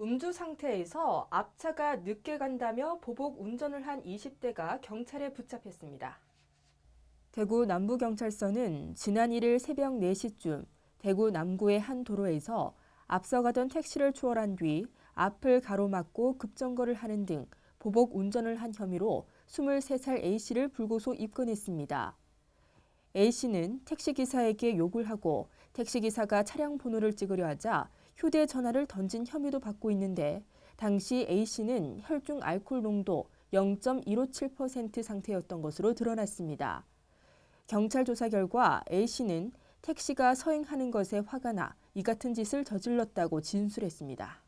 음주 상태에서 앞차가 늦게 간다며 보복 운전을 한 20대가 경찰에 붙잡혔습니다. 대구 남부경찰서는 지난 1일 새벽 4시쯤 대구 남구의 한 도로에서 앞서가던 택시를 추월한 뒤 앞을 가로막고 급정거를 하는 등 보복 운전을 한 혐의로 23살 A씨를 불고소 입건했습니다. A씨는 택시기사에게 욕을 하고 택시기사가 차량 번호를 찍으려 하자 휴대전화를 던진 혐의도 받고 있는데 당시 A씨는 혈중 알코올 농도 0.157% 상태였던 것으로 드러났습니다. 경찰 조사 결과 A씨는 택시가 서행하는 것에 화가 나 이 같은 짓을 저질렀다고 진술했습니다.